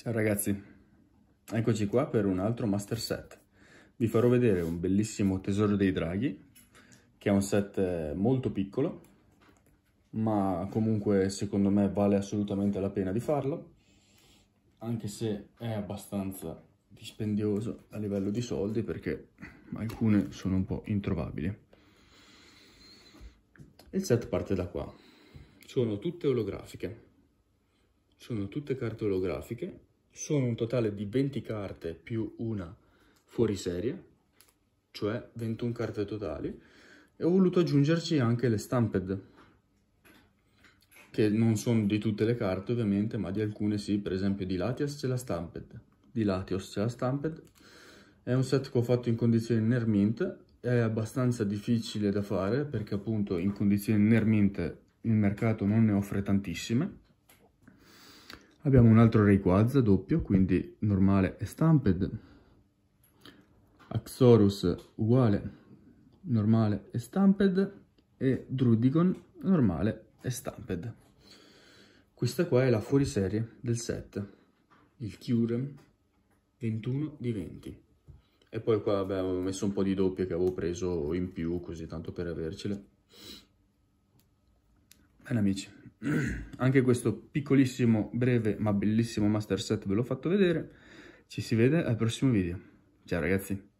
Ciao ragazzi, eccoci qua per un altro master set. Vi farò vedere un bellissimo tesoro dei draghi, che è un set eh, molto piccolo, ma comunque secondo me vale assolutamente la pena di farlo, anche se è abbastanza dispendioso a livello di soldi perché alcune sono un po' introvabili. Il set parte da qua. Sono tutte olografiche, sono tutte carte olografiche sono un totale di 20 carte più una fuori serie, cioè 21 carte totali, e ho voluto aggiungerci anche le stamped, che non sono di tutte le carte ovviamente, ma di alcune sì, per esempio di Latias c'è la stamped, di Latios c'è la stamped, è un set che ho fatto in condizioni nermint, è abbastanza difficile da fare perché appunto in condizioni nermint il mercato non ne offre tantissime, Abbiamo un altro Rayquaza doppio, quindi normale e Stamped. Axorus uguale, normale e Stamped. E Drudigon normale e Stamped. Questa qua è la fuoriserie del set, il Curem 21 di 20. E poi qua vabbè, avevo messo un po' di doppie che avevo preso in più, così tanto per avercele. Bene amici, anche questo piccolissimo, breve ma bellissimo master set ve l'ho fatto vedere. Ci si vede al prossimo video. Ciao ragazzi!